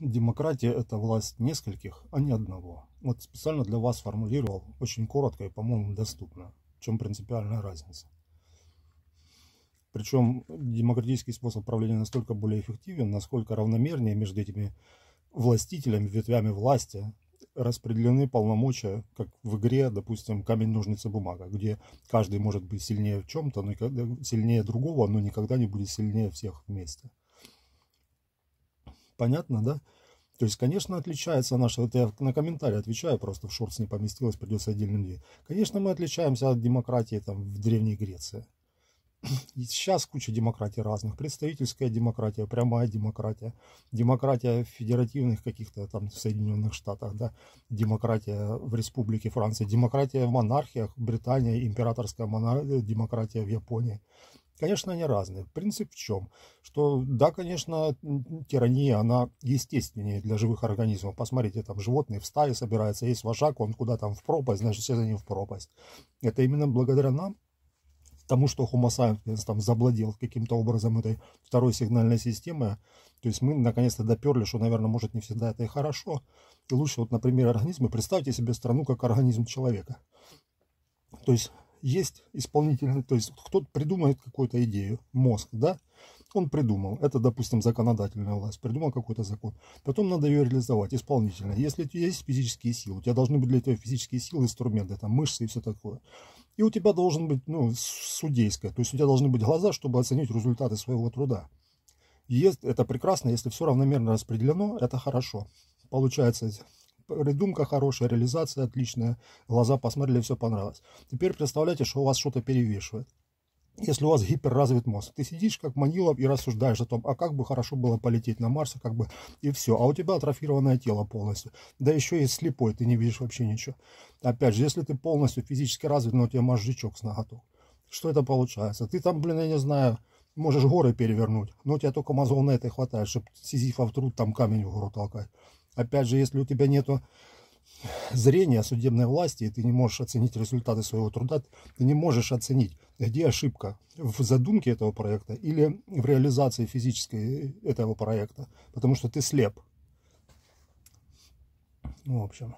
демократия – это власть нескольких, а не одного. Вот специально для вас формулировал очень коротко и, по-моему, доступно. В чем принципиальная разница? Причем демократический способ правления настолько более эффективен, насколько равномернее между этими властителями, ветвями власти распределены полномочия, как в игре, допустим, камень, ножницы, бумага, где каждый может быть сильнее в чем-то, но сильнее другого, но никогда не будет сильнее всех вместе. Понятно, да? То есть, конечно, отличается наша, это я на комментарии отвечаю, просто в шортс не поместилось, придется отдельным две. Конечно, мы отличаемся от демократии там в Древней Греции. И сейчас куча демократий разных. Представительская демократия, прямая демократия, демократия федеративных каких-то там в Соединенных Штатах, да, демократия в Республике Франции, демократия в монархиях, Британия, императорская монар... Э, демократия в Японии. Конечно, они разные. Принцип в чем? Что, да, конечно, тирания, она естественнее для живых организмов. Посмотрите, там животные в стае собираются, есть вожак, он куда там в пропасть, значит, все за ним в пропасть. Это именно благодаря нам, тому, что Homo sapiens там заблудил каким-то образом этой второй сигнальной системы. То есть мы наконец-то доперли, что, наверное, может не всегда это и хорошо. И лучше, вот, например, организмы. Представьте себе страну как организм человека. То есть есть исполнительный, то есть кто-то придумает какую-то идею, мозг, да, он придумал, это, допустим, законодательная власть, придумал какой-то закон, потом надо ее реализовать, исполнительно. Если у тебя есть физические силы, у тебя должны быть для этого физические силы, инструменты, там, мышцы и все такое. И у тебя должен быть, ну, судейская, то есть у тебя должны быть глаза, чтобы оценить результаты своего труда. Есть, это прекрасно, если все равномерно распределено, это хорошо. Получается, придумка хорошая, реализация отличная, глаза посмотрели, все понравилось. Теперь представляете, что у вас что-то перевешивает. Если у вас гиперразвит мозг, ты сидишь как манилов и рассуждаешь о том, а как бы хорошо было полететь на Марс, а как бы и все. А у тебя атрофированное тело полностью. Да еще и слепой, ты не видишь вообще ничего. Опять же, если ты полностью физически развит, но у тебя мозжечок с ноготок. Что это получается? Ты там, блин, я не знаю, можешь горы перевернуть, но у тебя только мозгов на это хватает, чтобы сизифов труд там камень в гору толкать. Опять же, если у тебя нету зрения судебной власти, и ты не можешь оценить результаты своего труда, ты не можешь оценить, где ошибка в задумке этого проекта или в реализации физической э, этого проекта, потому что ты слеп. Ну, в общем.